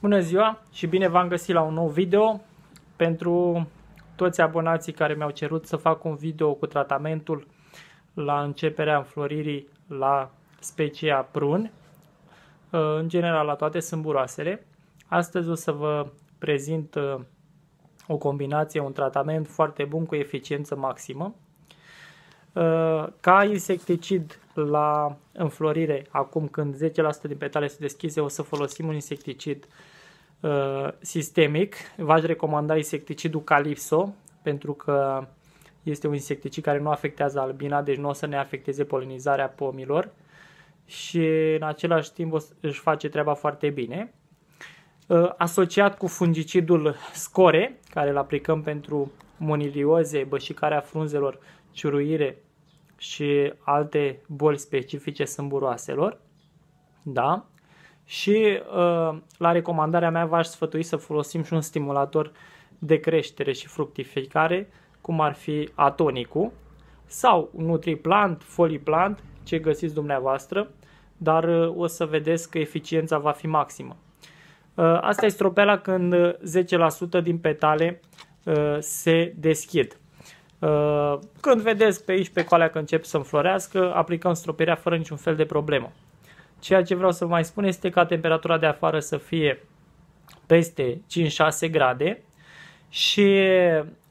Bună ziua și bine v-am găsit la un nou video. Pentru toți abonații care mi-au cerut să fac un video cu tratamentul la începerea înfloririi la specia prun, uh, în general la toate sâmburoasele. Astăzi o să vă prezint uh, o combinație, un tratament foarte bun cu eficiență maximă. Uh, ca insecticid la înflorire. Acum când 10% din petale se deschise, o să folosim un insecticid uh, sistemic. V-aș recomanda insecticidul Calypso, pentru că este un insecticid care nu afectează albina, deci nu o să ne afecteze polinizarea pomilor și în același timp își face treaba foarte bine. Uh, asociat cu fungicidul score, care îl aplicăm pentru monilioze, bășicarea frunzelor, ciuruire și alte boli specifice sâmburoaselor, da? Și uh, la recomandarea mea v-aș sfătui să folosim și un stimulator de creștere și fructificare, cum ar fi atonicul sau nutriplant, foliplant, ce găsiți dumneavoastră, dar uh, o să vedeți că eficiența va fi maximă. Uh, asta e stropela când 10% din petale se deschid. Uh, când vedeți pe aici, pe coalea că încep să înflorească, aplicăm stropirea fără niciun fel de problemă. Ceea ce vreau să vă mai spun este ca temperatura de afară să fie peste 5-6 grade și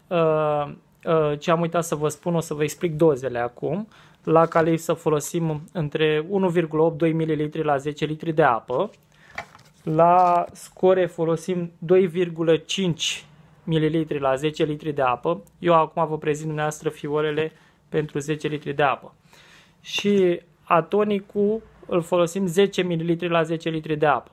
uh, uh, ce am uitat să vă spun, o să vă explic dozele acum. La calei să folosim între 1,8-2 ml la 10 litri de apă. La score folosim 2,5 ml la 10 litri de apă. Eu acum vă prezint dumneavoastră fiorele pentru 10 litri de apă. Și atonicul îl folosim 10 ml la 10 litri de apă.